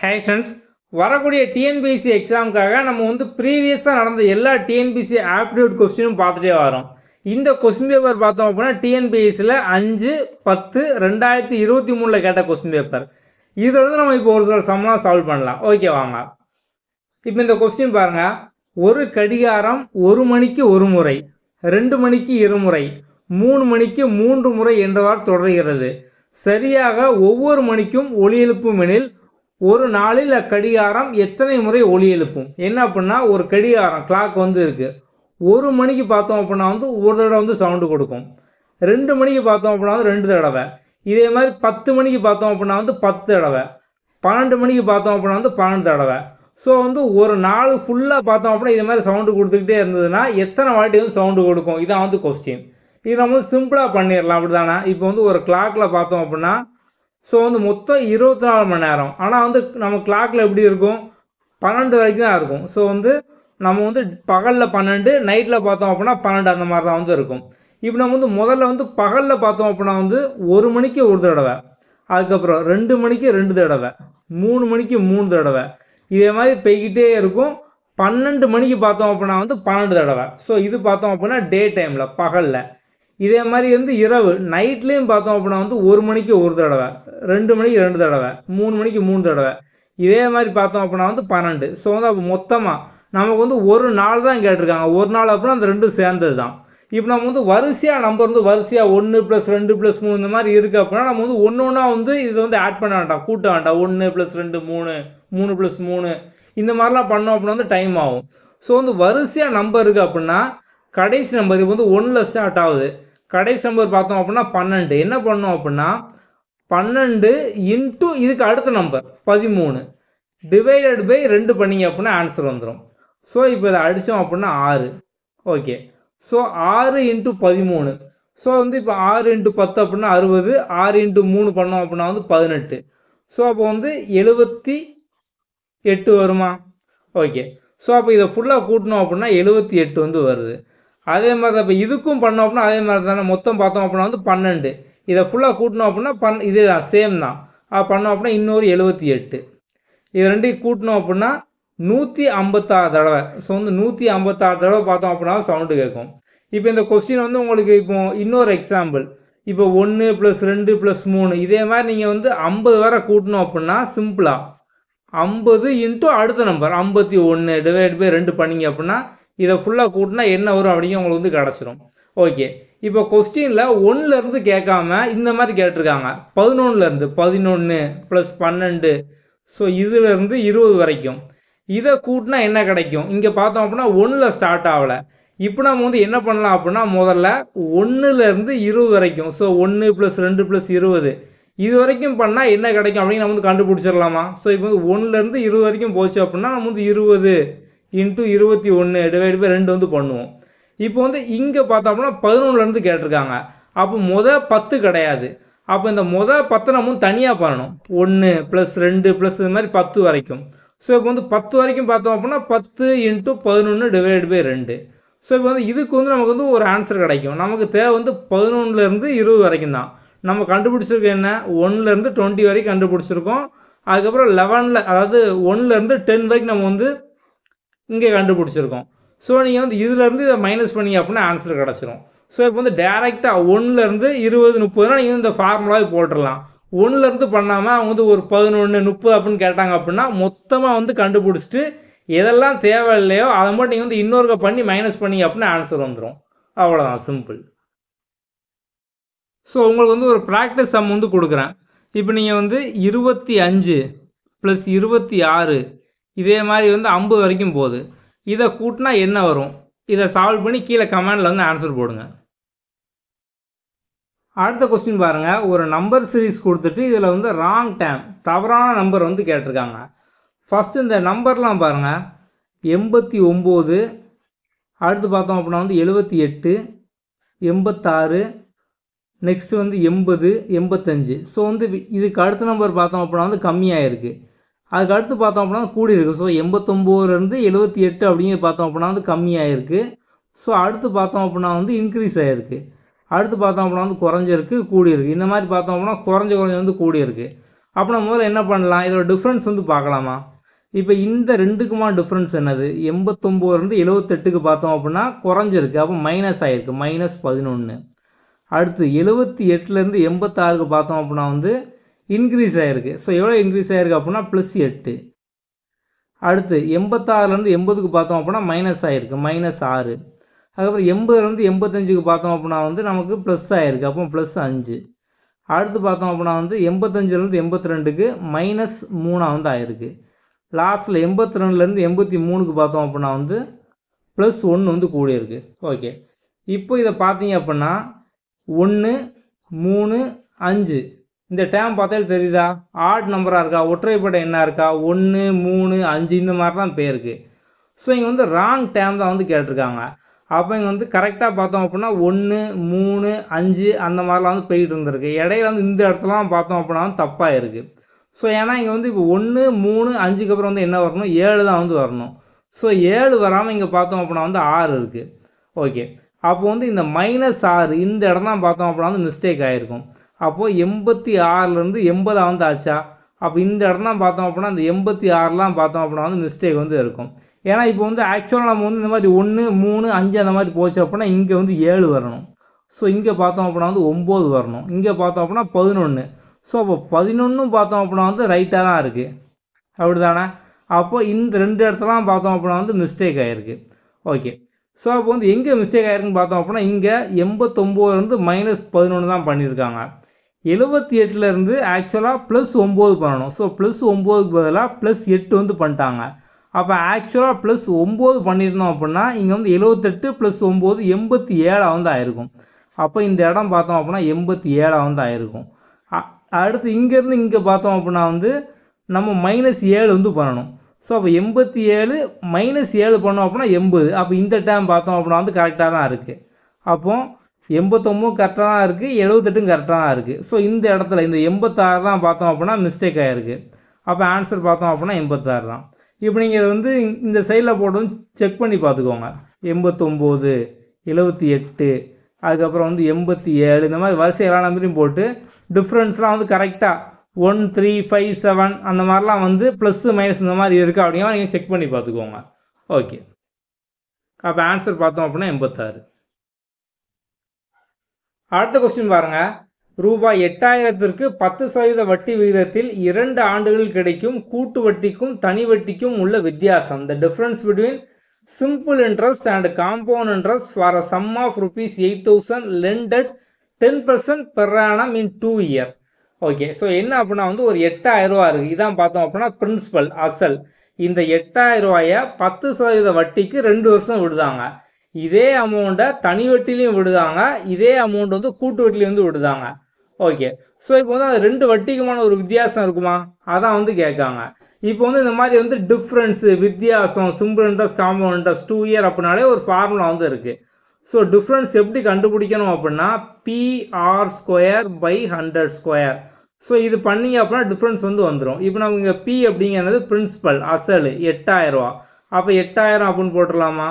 hi friends வரக்கூடிய TNPSC எக்ஸாமுக்காக நம்ம வந்து ப்ரீவியஸாக நடந்த எல்லா டிஎன்பிஎஸ்சி ஆப்டிடியூட் கொஸ்டினும் பார்த்துட்டே வரோம் இந்த கொஸ்டின் பேப்பர் பார்த்தோம் அப்படின்னா டிஎன்பிஎஸ்சியில் அஞ்சு பத்து ரெண்டாயிரத்தி இருபத்தி மூணில் கேட்ட கொஸ்டின் பேப்பர் இதில் வந்து நம்ம இப்போ ஒரு சில சமலாம் சால்வ் பண்ணலாம் ஓகே வாங்க இப்போ இந்த கொஸ்டின் பாருங்கள் ஒரு கடிகாரம் ஒரு மணிக்கு ஒரு முறை ரெண்டு மணிக்கு இருமுறை மூணு மணிக்கு மூன்று முறை என்றவாறு தொடர்கிறது சரியாக ஒவ்வொரு மணிக்கும் ஒளி எழுப்பும் எனில் ஒரு நாளில் கடிகாரம் எத்தனை முறை ஒளி எழுப்பும் என்ன அப்படின்னா ஒரு கடிகாரம் கிளாக் வந்து இருக்குது ஒரு மணிக்கு பார்த்தோம் அப்படின்னா வந்து ஒரு தடவை வந்து சவுண்டு கொடுக்கும் ரெண்டு மணிக்கு பார்த்தோம் அப்படின்னா வந்து ரெண்டு தடவை இதே மாதிரி பத்து மணிக்கு பார்த்தோம் அப்படின்னா வந்து பத்து தடவை பன்னெண்டு மணிக்கு பார்த்தோம் அப்படின்னா வந்து பன்னெண்டு தடவை ஸோ வந்து ஒரு நாள் ஃபுல்லாக பார்த்தோம் அப்படின்னா இது மாதிரி சவுண்டு கொடுத்துக்கிட்டே இருந்ததுன்னா எத்தனை வாட்டி வந்து சவுண்டு கொடுக்கும் இதான் வந்து கொஸ்டின் இது நம்ம வந்து சிம்பிளாக பண்ணிடலாம் அப்படி தானே இப்போ வந்து ஒரு கிளாக்கில் பார்த்தோம் அப்படின்னா ஸோ வந்து மொத்தம் இருபத்தி நாலு மணி நேரம் ஆனால் வந்து நம்ம கிளாக்கில் எப்படி இருக்கும் பன்னெண்டு வரைக்கும் தான் இருக்கும் ஸோ வந்து நம்ம வந்து பகலில் பன்னெண்டு நைட்டில் பார்த்தோம் அப்படின்னா பன்னெண்டு அந்த மாதிரி தான் வந்து இருக்கும் இப்போ நம்ம வந்து முதல்ல வந்து பகலில் பார்த்தோம் அப்படின்னா வந்து ஒரு மணிக்கு ஒரு தடவை அதுக்கப்புறம் ரெண்டு மணிக்கு ரெண்டு தடவை மூணு மணிக்கு மூணு தடவை இதே மாதிரி பெய்கிட்டே இருக்கும் பன்னெண்டு மணிக்கு பார்த்தோம் அப்படின்னா வந்து பன்னெண்டு தடவை ஸோ இது பார்த்தோம் அப்படின்னா டே டைமில் பகலில் இதே மாதிரி வந்து இரவு நைட்லேயும் பார்த்தோம் அப்படின்னா வந்து ஒரு மணிக்கு ஒரு தடவை ரெண்டு மணிக்கு ரெண்டு தடவை மூணு மணிக்கு மூணு தடவை இதே மாதிரி பார்த்தோம் அப்படின்னா வந்து பன்னெண்டு ஸோ வந்து அப்போ மொத்தமாக நமக்கு வந்து ஒரு நாள் தான் கேட்டிருக்காங்க ஒரு நாள் அப்படின்னா அந்த ரெண்டும் சேர்ந்தது தான் இப்போ நம்ம வந்து வரிசையாக நம்பர் வந்து வரிசையாக ஒன்று ப்ளஸ் ரெண்டு ப்ளஸ் மூணு இந்த மாதிரி இருக்குது அப்படின்னா நம்ம வந்து ஒன்று ஒன்றா வந்து இதை வந்து ஆட் பண்ண வேண்டாம் கூட்ட வேண்டாம் ஒன்று ப்ளஸ் ரெண்டு மூணு மூணு ப்ளஸ் மூணு இந்த மாதிரிலாம் பண்ணோம் அப்படின்னா வந்து டைம் ஆகும் ஸோ வந்து வரிசையாக நம்பர் இருக்குது அப்படின்னா கடைசி நம்பர் இப்போ வந்து ஒன்றில் ஸ்டார்ட் ஆகுது கடைசி நம்பர் பார்த்தோம் அப்படின்னா பன்னெண்டு என்ன பண்ணோம் அப்படின்னா பன்னெண்டு இன்ட்டு இதுக்கு அடுத்த நம்பர் பதிமூணு டிவைடட் பை ரெண்டு பண்ணிங்க அப்படின்னா ஆன்சர் வந்துடும் ஸோ இப்போ இதை அடித்தோம் அப்படின்னா ஆறு ஓகே ஸோ ஆறு இன்ட்டு பதிமூணு ஸோ வந்து இப்போ ஆறு இன்ட்டு பத்து அப்படின்னா அறுபது ஆறு இன்ட்டு மூணு பண்ணோம் அப்படின்னா வந்து பதினெட்டு ஸோ அப்போ வந்து எழுபத்தி எட்டு வருமா ஓகே ஸோ அப்போ இதை ஃபுல்லாக கூட்டினோம் அப்படின்னா எழுபத்தி எட்டு வந்து வருது அதே மாதிரி தான் இப்போ இதுக்கும் பண்ணோம் அப்படின்னா அதே மாதிரி தானே மொத்தம் பார்த்தோம் அப்படின்னா வந்து பன்னெண்டு இதை ஃபுல்லாக கூட்டினோம் அப்படின்னா பன் இதே தான் சேம் தான் பண்ணோம் அப்படின்னா இன்னொரு எழுபத்தி எட்டு இது ரெண்டையும் கூட்டினோம் அப்படின்னா நூற்றி ஐம்பத்தாறு தடவை ஸோ வந்து நூற்றி ஐம்பத்தாறு தடவை பார்த்தோம் அப்படின்னா சவுண்டு கேட்கும் இப்போ இந்த கொஸ்டின் வந்து உங்களுக்கு இப்போ இன்னொரு எக்ஸாம்பிள் இப்போ ஒன்று ப்ளஸ் ரெண்டு ப்ளஸ் மூணு இதே மாதிரி நீங்கள் வந்து ஐம்பது வரை கூட்டணும் அப்படின்னா சிம்பிளாக ஐம்பது இன்ட்டு அடுத்த நம்பர் ஐம்பத்தி ஒன்று டிவைட் பை ரெண்டு பண்ணிங்க அப்படின்னா இதை ஃபுல்லாக கூட்டினா என்ன வரும் அப்படிங்க உங்களுக்கு வந்து கிடச்சிரும் ஓகே இப்போ கொஸ்டினில் ஒன்றுலேருந்து கேட்காம இந்த மாதிரி கேட்டிருக்காங்க பதினொன்றுலேருந்து பதினொன்று ப்ளஸ் பன்னெண்டு ஸோ இதுலேருந்து இருபது வரைக்கும் இதை கூட்டினா என்ன கிடைக்கும் இங்கே பார்த்தோம் அப்படின்னா ஒன்றில் ஸ்டார்ட் ஆகலை இப்போ நம்ம வந்து என்ன பண்ணலாம் அப்படின்னா முதல்ல ஒன்றுலேருந்து இருபது வரைக்கும் ஸோ ஒன்று ப்ளஸ் ரெண்டு ப்ளஸ் இருபது இது வரைக்கும் பண்ணால் என்ன கிடைக்கும் அப்படின்னு நம்ம வந்து கண்டுபிடிச்சிடலாமா ஸோ இப்போ வந்து ஒன்றுலேருந்து இருபது வரைக்கும் போச்சு அப்படின்னா நம்ம வந்து இருபது இன்ட்டு இருபத்தி ஒன்று டிவைடு பை ரெண்டு வந்து பண்ணுவோம் இப்போ வந்து இங்கே பார்த்தோம்னா பதினொன்றுலேருந்து கேட்டிருக்காங்க அப்போ முத பத்து கிடையாது அப்போ இந்த மொதல் பத்தை நம்ம தனியாக பண்ணணும் ஒன்று ப்ளஸ் ரெண்டு ப்ளஸ் இது மாதிரி பத்து வரைக்கும் ஸோ இப்போ வந்து பத்து வரைக்கும் பார்த்தோம் அப்படின்னா பத்து இன்ட்டு பதினொன்று டிவைடு பை ரெண்டு ஸோ இப்போ வந்து இதுக்கு வந்து நமக்கு வந்து ஒரு ஆன்சர் கிடைக்கும் நமக்கு தேவை வந்து பதினொன்றுலேருந்து இருபது வரைக்கும் தான் நம்ம கண்டுபிடிச்சிருக்கோம் என்ன ஒன்லேருந்து டுவெண்ட்டி வரைக்கும் கண்டுபிடிச்சிருக்கோம் அதுக்கப்புறம் லெவனில் அதாவது ஒன்லேருந்து டென் வரைக்கும் நம்ம வந்து இங்கே கண்டுபிடிச்சிருக்கோம் ஸோ நீங்கள் வந்து இதுலேருந்து இதை மைனஸ் பண்ணி அப்படின்னா ஆன்சர் கிடச்சிரும் ஸோ இப்போ வந்து டேரெக்டாக ஒன்றுலேருந்து இருபது முப்பதுனா நீங்கள் இந்த ஃபார்முலாவே போட்டுடலாம் ஒன்றுலேருந்து பண்ணாமல் அவங்க வந்து ஒரு பதினொன்று முப்பது அப்படின்னு கேட்டாங்க அப்படின்னா மொத்தமாக வந்து கண்டுபிடிச்சிட்டு எதெல்லாம் தேவை இல்லையோ அதை மட்டும் நீங்கள் வந்து இன்னொருக்க பண்ணி மைனஸ் பண்ணி அப்படின்னா ஆன்சர் வந்துடும் அவ்வளோதான் சிம்பிள் ஸோ உங்களுக்கு வந்து ஒரு ப்ராக்டிஸ் சம் வந்து கொடுக்குறேன் இப்போ நீங்கள் வந்து இருபத்தி அஞ்சு ப்ளஸ் இருபத்தி ஆறு இதே மாதிரி வந்து ஐம்பது வரைக்கும் போகுது இதை கூட்டினா என்ன வரும் இதை சால்வ் பண்ணி கீழே கமெண்டில் வந்து ஆன்சர் போடுங்க அடுத்த கொஸ்டின் பாருங்கள் ஒரு நம்பர் சீரீஸ் கொடுத்துட்டு இதில் வந்து ராங் டைம் தவறான நம்பர் வந்து கேட்டிருக்காங்க ஃபஸ்ட்டு இந்த நம்பர்லாம் பாருங்கள் எண்பத்தி ஒம்பது அடுத்து பார்த்தோம் அப்படின்னா வந்து எழுபத்தி எட்டு எண்பத்தாறு நெக்ஸ்ட்டு வந்து எண்பது எண்பத்தஞ்சு ஸோ வந்து இதுக்கு அடுத்த நம்பர் பார்த்தோம் அப்படின்னா வந்து கம்மியாக இருக்குது அதுக்கு அடுத்து பார்த்தோம் அப்படின்னா கூடி இருக்குது ஸோ எண்பத்தொம்போதுலேருந்து எழுபத்தி எட்டு அப்படிங்கிறது பார்த்தோம் அப்படின்னா வந்து கம்மியாகிருக்கு ஸோ அடுத்து பார்த்தோம் அப்படின்னா வந்து இன்க்ரீஸ் ஆகிருக்கு அடுத்து பார்த்தோம் அப்படின்னா வந்து குறைஞ்சிருக்கு கூடியிருக்கு இந்த மாதிரி பார்த்தோம் அப்படின்னா குறைஞ்ச குறைஞ்ச வந்து கூடியிருக்கு அப்போ நம்ம முதல்ல என்ன பண்ணலாம் இதோட டிஃப்ரென்ஸ் வந்து பார்க்கலாமா இப்போ இந்த ரெண்டுக்குமான டிஃப்ரென்ஸ் என்னது எண்பத்தொம்போதுலேருந்து எழுபத்தெட்டுக்கு பார்த்தோம் அப்படின்னா குறைஞ்சிருக்கு அப்போ மைனஸ் ஆகிருக்கு மைனஸ் பதினொன்று அடுத்து எழுபத்தி எட்டுலேருந்து எண்பத்தாறுக்கு பார்த்தோம் அப்படின்னா வந்து இன்க்ரீஸ் ஆகிருக்கு ஸோ எவ்வளோ இன்க்ரீஸ் ஆகிருக்கு அப்படின்னா ப்ளஸ் எட்டு அடுத்து எண்பத்தாறுலேருந்து எண்பதுக்கு பார்த்தோம் அப்படின்னா மைனஸ் ஆகிருக்கு மைனஸ் ஆறு அதுக்கப்புறம் எண்பதுலேருந்து எண்பத்தஞ்சுக்கு பார்த்தோம் அப்படின்னா வந்து நமக்கு ப்ளஸ் ஆகிருக்கு அப்போ ப்ளஸ் அஞ்சு அடுத்து பார்த்தோம் அப்படின்னா வந்து எண்பத்தஞ்சுலேருந்து எண்பத்தி ரெண்டுக்கு மைனஸ் மூணாக வந்து ஆயிருக்கு லாஸ்ட்டில் எண்பத்தி ரெண்டுலேருந்து எண்பத்தி மூணுக்கு பார்த்தோம் அப்படின்னா வந்து ப்ளஸ் ஒன்று வந்து கூடியிருக்கு ஓகே இப்போ இதை பார்த்தீங்க அப்படின்னா ஒன்று மூணு அஞ்சு இந்த டேம் பார்த்தாலே தெரியுதா ஆட் நம்பராக இருக்கா ஒற்றைப்படை என்ன இருக்கா ஒன்று மூணு அஞ்சு இந்த மாதிரி தான் பேருக்கு ஸோ இங்கே வந்து ராங் டேம் தான் வந்து கேட்டிருக்காங்க அப்போ இங்கே வந்து கரெக்டாக பார்த்தோம் அப்படின்னா ஒன்று மூணு அஞ்சு அந்த மாதிரிலாம் வந்து போயிட்டு இருந்திருக்கு இடையில வந்து இந்த இடத்துலலாம் பார்த்தோம் அப்படின்னா வந்து தப்பாக இருக்குது ஸோ ஏன்னா இங்கே வந்து இப்போ ஒன்று மூணு அஞ்சுக்கு அப்புறம் வந்து என்ன வரணும் ஏழு தான் வந்து வரணும் ஸோ ஏழு வராமல் இங்கே பார்த்தோம் அப்படின்னா வந்து ஆறு இருக்குது ஓகே அப்போ வந்து இந்த மைனஸ் ஆறு இந்த இடம் தான் பார்த்தோம் அப்படின்னா வந்து மிஸ்டேக் ஆகிருக்கும் அப்போது எண்பத்தி ஆறுலேருந்து எண்பதாவது வந்து ஆச்சா அப்போ இந்த இடம்லாம் பார்த்தோம் அப்படின்னா அந்த எண்பத்தி ஆறுலாம் பார்த்தோம் அப்படின்னா வந்து மிஸ்டேக் வந்து இருக்கும் ஏன்னா இப்போ வந்து ஆக்சுவலாக நம்ம வந்து இந்த மாதிரி ஒன்று மூணு அஞ்சு அந்த மாதிரி போச்சு அப்படின்னா இங்கே வந்து ஏழு வரணும் ஸோ இங்கே பார்த்தோம் அப்படின்னா வந்து ஒம்பது வரணும் இங்கே பார்த்தோம் அப்படின்னா பதினொன்று ஸோ அப்போ பதினொன்றும் பார்த்தோம் அப்படின்னா வந்து ரைட்டாக தான் இருக்குது அப்படி தானே அப்போ இந்த ரெண்டு இடத்துலாம் பார்த்தோம் அப்படின்னா வந்து மிஸ்டேக் ஆகிருக்கு ஓகே ஸோ அப்போ வந்து எங்கே மிஸ்டேக் ஆகிருக்குன்னு பார்த்தோம் அப்படின்னா இங்கே எண்பத்தொம்போதுலேருந்து மைனஸ் பதினொன்று தான் பண்ணியிருக்காங்க எழுபத்தி எட்டுலேருந்து ஆக்சுவலாக ப்ளஸ் ஒம்பது பண்ணணும் ஸோ ப்ளஸ் ஒம்போதுக்கு பதிலாக ப்ளஸ் எட்டு வந்து பண்ணிட்டாங்க அப்போ ஆக்சுவலாக ப்ளஸ் ஒம்பது பண்ணியிருந்தோம் அப்படின்னா இங்கே வந்து எழுபத்தெட்டு ப்ளஸ் ஒம்பது எண்பத்தி ஏழாக வந்து ஆயிருக்கும் அப்போ இந்த இடம் பார்த்தோம் அப்படின்னா எண்பத்தி ஏழாக வந்து ஆயிருக்கும் அடுத்து இங்கேருந்து இங்கே பார்த்தோம் அப்படின்னா வந்து நம்ம மைனஸ் ஏழு வந்து பண்ணணும் ஸோ அப்போ எண்பத்தி ஏழு மைனஸ் ஏழு பண்ணோம் அப்படின்னா எண்பது அப்போ இந்த டைம் பார்த்தோம் அப்படின்னா வந்து கரெக்டாக தான் இருக்குது அப்போது எண்பத்தொம்பும் கரெக்டாக தான் இருக்குது எழுபத்தெட்டும் கரெக்டாக தான் இருக்குது ஸோ இந்த இடத்துல இந்த எண்பத்தாறு தான் பார்த்தோம் அப்படின்னா மிஸ்டேக் ஆகிருக்கு அப்போ ஆன்சர் பார்த்தோம் அப்படின்னா எண்பத்தாறு தான் இப்போ நீங்கள் இதை வந்து இந்த சைடில் போட்டு செக் பண்ணி பார்த்துக்கோங்க எண்பத்தொம்போது எழுபத்தி எட்டு அதுக்கப்புறம் வந்து எண்பத்தி ஏழு இந்த மாதிரி வரிசை எல்லா நம்பரையும் போட்டு டிஃப்ரென்ஸ்லாம் வந்து கரெக்டாக ஒன் த்ரீ ஃபைவ் செவன் அந்த மாதிரிலாம் வந்து ப்ளஸ்ஸு மைனஸ் இந்த மாதிரி இருக்குது அப்படிங்கிற நீங்கள் செக் பண்ணி பார்த்துக்கோங்க ஓகே அப்போ ஆன்சர் பார்த்தோம் அப்படின்னா எண்பத்தாறு அடுத்த கொஸ்டின் பாருங்க ரூபாய் எட்டாயிரத்திற்கு பத்து சதவீத வட்டி விகிதத்தில் இரண்டு ஆண்டுகள் கிடைக்கும் கூட்டு வட்டிக்கும் தனி வட்டிக்கும் உள்ள வித்தியாசம் the difference between simple interest and compound interest for a sum of rupees eight thousand lended ten percent per annum in two year okay so என்ன அப்படின்னா வந்து ஒரு எட்டாயிரம் ரூபா இருக்குது இதான் பார்த்தோம் அப்படின்னா பிரின்சிபல் அசல் இந்த எட்டாயிரம் ரூபாயை பத்து சதவீத வட்டிக்கு ரெண்டு வருஷம் விடுதாங்க இதே அமௌண்ட்டை தனி வட்டிலையும் விடுதாங்க இதே அமௌண்ட் வந்து கூட்டு வட்டிலையும் வந்து விடுதாங்க ஓகே ஸோ இப்போ வந்து அது ரெண்டு வட்டிக்குமான ஒரு வித்தியாசம் இருக்குமா அதான் வந்து கேட்காங்க இப்போ வந்து இந்த மாதிரி வந்து டிஃப்ரென்ஸு வித்தியாசம் simple interest compound interest two year அப்படின்னாலே ஒரு ஃபார்முலா வந்து இருக்குது ஸோ டிஃப்ரென்ஸ் எப்படி கண்டுபிடிக்கணும் அப்படின்னா PR square by hundred square so இது பண்ணிங்க அப்படின்னா டிஃப்ரென்ஸ் வந்து வந்துடும் இப்போ நம்ம இங்கே பி அப்படிங்கிறது பிரின்ஸிபல் அசல் ரூபா அப்போ எட்டாயிரம் அப்படின்னு போட்டுடலாமா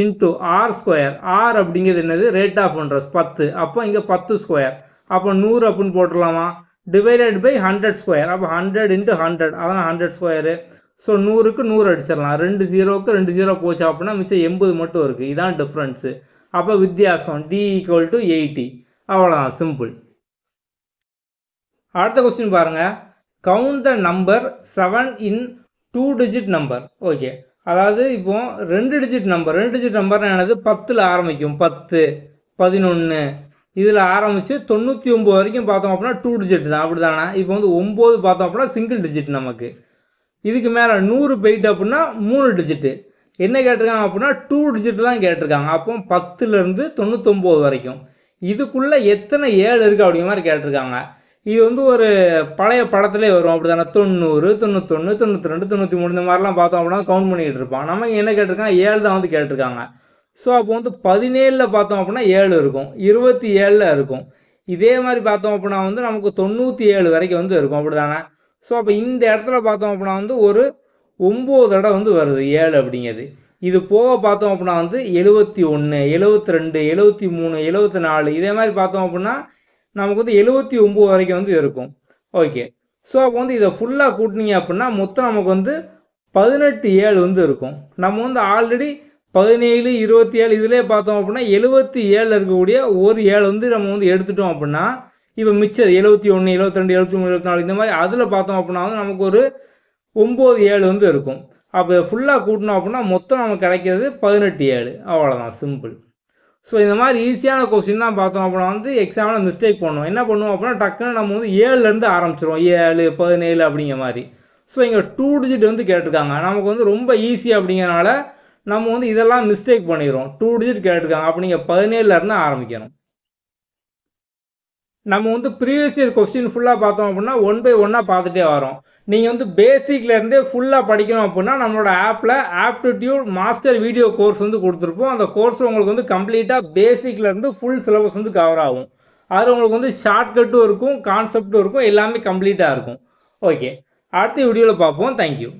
இன்ட்டு ஆர் ஸ்கொயர் ஆர் அப்படிங்கிறது என்னது ரேட் ஆஃப் இன்ட்ரெஸ்ட் பத்து அப்போ இங்கே பத்து ஸ்கொயர் அப்போ நூறு அப்படின்னு போட்டுடலாமா டிவைடட் பை ஹண்ட்ரட் ஸ்கொயர் அப்போ ஹண்ட்ரட் இன்ட்டு ஹண்ட்ரட் அதான் ஹண்ட்ரட் ஸ்கொயரு ஸோ நூறுக்கு நூறு அடிச்சிடலாம் ரெண்டு ஜீரோவுக்கு ரெண்டு ஜீரோ போச்சு அப்படின்னா மிச்சம் எண்பது மட்டும் இருக்குது இதான் டிஃப்ரென்ஸு அப்போ வித்தியாசம் டி ஈக்குவல் டு எயிட்டி அவ்வளோதான் சிம்பிள் அடுத்த கொஸ்டின் பாருங்கள் count the number seven in two digit number okay அதாவது இப்போ ரெண்டு டிஜிட் நம்பர் ரெண்டு டிஜிட் நம்பர் என்னது பத்தில் ஆரம்பிக்கும் பத்து பதினொன்று இதில் ஆரம்பித்து தொண்ணூற்றி ஒம்பது வரைக்கும் பார்த்தோம் அப்படின்னா டூ டிஜிட் தான் அப்படி தானே இப்போ வந்து ஒம்பது பார்த்தோம் அப்படின்னா சிங்கிள் டிஜிட் நமக்கு இதுக்கு மேலே நூறு போயிட்டு அப்படின்னா மூணு டிஜிட்டு என்ன கேட்டிருக்காங்க அப்படின்னா டூ டிஜிட் தான் கேட்டிருக்காங்க அப்போ பத்துலேருந்து தொண்ணூற்றொம்பது வரைக்கும் இதுக்குள்ளே எத்தனை ஏழு இருக்குது அப்படிங்கிற மாதிரி கேட்டிருக்காங்க இது வந்து ஒரு பழைய படத்துலேயே வரும் அப்படி தானே தொண்ணூறு தொண்ணூத்தொன்று தொண்ணூற்றி ரெண்டு தொண்ணூற்றி மூணு இந்த மாதிரிலாம் பார்த்தோம் அப்படின்னா கவுண்ட் பண்ணிக்கிட்டு இருப்பான் நமக்கு என்ன கேட்டிருக்காங்க ஏழு தான் வந்து கேட்டிருக்காங்க ஸோ அப்போ வந்து பதினேழில் பார்த்தோம் அப்படின்னா ஏழு இருக்கும் இருபத்தி ஏழில் இருக்கும் இதே மாதிரி பார்த்தோம் அப்படின்னா வந்து நமக்கு தொண்ணூற்றி ஏழு வரைக்கும் வந்து இருக்கும் அப்படி தானே ஸோ அப்போ இந்த இடத்துல பார்த்தோம் அப்படின்னா வந்து ஒரு ஒம்பது இடம் வந்து வருது ஏழு அப்படிங்கிறது இது போக பார்த்தோம் அப்படின்னா வந்து எழுபத்தி ஒன்று எழுபத்தி ரெண்டு எழுபத்தி மூணு எழுபத்தி நாலு இதே மாதிரி பார்த்தோம் அப்படின்னா நமக்கு வந்து எழுபத்தி ஒம்பது வரைக்கும் வந்து இருக்கும் ஓகே ஸோ அப்போ வந்து இதை ஃபுல்லாக கூட்டினீங்க அப்படின்னா மொத்தம் நமக்கு வந்து பதினெட்டு ஏழு வந்து இருக்கும் நம்ம வந்து ஆல்ரெடி பதினேழு இருபத்தி ஏழு இதிலே பார்த்தோம் அப்படின்னா எழுபத்தி ஏழில் இருக்கக்கூடிய ஒரு ஏழு வந்து நம்ம வந்து எடுத்துட்டோம் அப்படின்னா இப்போ மிச்சம் எழுபத்தி ஒன்று எழுபத்தி ரெண்டு எழுபத்தி மூணு எழுபத்தி நாலு இந்த மாதிரி அதில் பார்த்தோம் அப்படின்னா வந்து நமக்கு ஒரு ஒம்பது ஏழு வந்து இருக்கும் அப்போ ஃபுல்லாக கூட்டினோம் அப்படின்னா மொத்தம் நமக்கு கிடைக்கிறது பதினெட்டு ஏழு அவ்வளோதான் சிம்பிள் ஸோ இந்த மாதிரி ஈஸியான கொஸ்டின் தான் பார்த்தோம் அப்படின்னா வந்து எக்ஸாமில் மிஸ்டேக் பண்ணுவோம் என்ன பண்ணுவோம் அப்படின்னா டக்குன்னு நம்ம வந்து ஏழுலேருந்து ஆரம்பிச்சிடுவோம் ஏழு பதினேழு அப்படிங்கிற மாதிரி ஸோ இங்கே டூ டிஜிட் வந்து கேட்டிருக்காங்க நமக்கு வந்து ரொம்ப ஈஸி அப்படிங்கிறனால நம்ம வந்து இதெல்லாம் மிஸ்டேக் பண்ணிடுறோம் டூ டிஜிட் கேட்டிருக்காங்க அப்படிங்க பதினேழுலேருந்து ஆரம்பிக்கணும் நம்ம வந்து ப்ரீவியஸ் இயர் கொஸ்டின் ஃபுல்லாக பார்த்தோம் அப்படின்னா ஒன் பை ஒன்னாக பார்த்துட்டே வரோம் நீங்கள் வந்து பேசிக்லேருந்தே ஃபுல்லாக படிக்கணும் அப்படின்னா நம்மளோட ஆப்பில் ஆப்டிடியூட் மாஸ்டர் வீடியோ கோர்ஸ் வந்து கொடுத்துருப்போம் அந்த கோர்ஸ் உங்களுக்கு வந்து கம்ப்ளீட்டாக பேசிக்லேருந்து ஃபுல் சிலபஸ் வந்து கவர் ஆகும் அது உங்களுக்கு வந்து ஷார்ட்கட்டும் இருக்கும் கான்செப்டும் இருக்கும் எல்லாமே கம்ப்ளீட்டாக இருக்கும் ஓகே அடுத்த வீடியோவில் பார்ப்போம் தேங்க்யூ